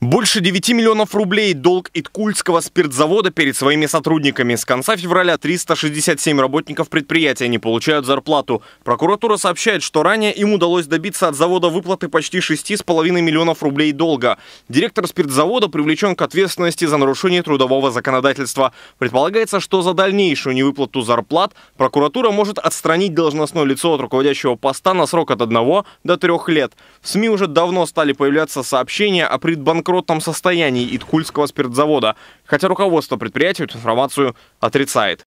Больше 9 миллионов рублей долг Иткульского спиртзавода перед своими сотрудниками. С конца февраля 367 работников предприятия не получают зарплату. Прокуратура сообщает, что ранее им удалось добиться от завода выплаты почти 6,5 миллионов рублей долга. Директор спиртзавода привлечен к ответственности за нарушение трудового законодательства. Предполагается, что за дальнейшую невыплату зарплат прокуратура может отстранить должностное лицо от руководящего поста на срок от 1 до 3 лет. В СМИ уже давно стали появляться сообщения о предбанкротстве банкротном состоянии Иткульского спиртзавода, хотя руководство предприятия эту информацию отрицает.